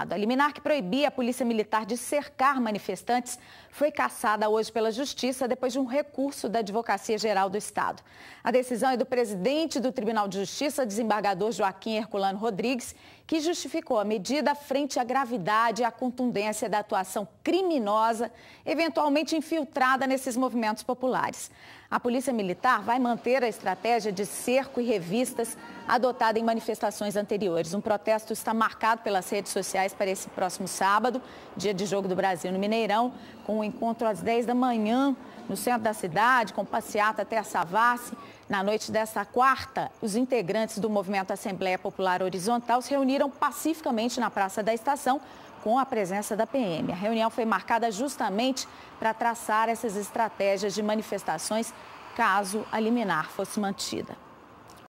Senado. A liminar que proibia a Polícia Militar de cercar manifestantes foi cassada hoje pela Justiça depois de um recurso da Advocacia Geral do Estado. A decisão é do presidente do Tribunal de Justiça, desembargador Joaquim Herculano Rodrigues, que justificou a medida frente à gravidade e à contundência da atuação criminosa eventualmente infiltrada nesses movimentos populares. A Polícia Militar vai manter a estratégia de cerco e revistas adotada em manifestações anteriores. Um protesto está marcado pelas redes sociais para esse próximo sábado, dia de Jogo do Brasil no Mineirão, com o um encontro às 10 da manhã no centro da cidade, com passeata até a Savassi. Na noite desta quarta, os integrantes do movimento Assembleia Popular Horizontal se reuniram reuniram pacificamente na Praça da Estação com a presença da PM. A reunião foi marcada justamente para traçar essas estratégias de manifestações caso a liminar fosse mantida.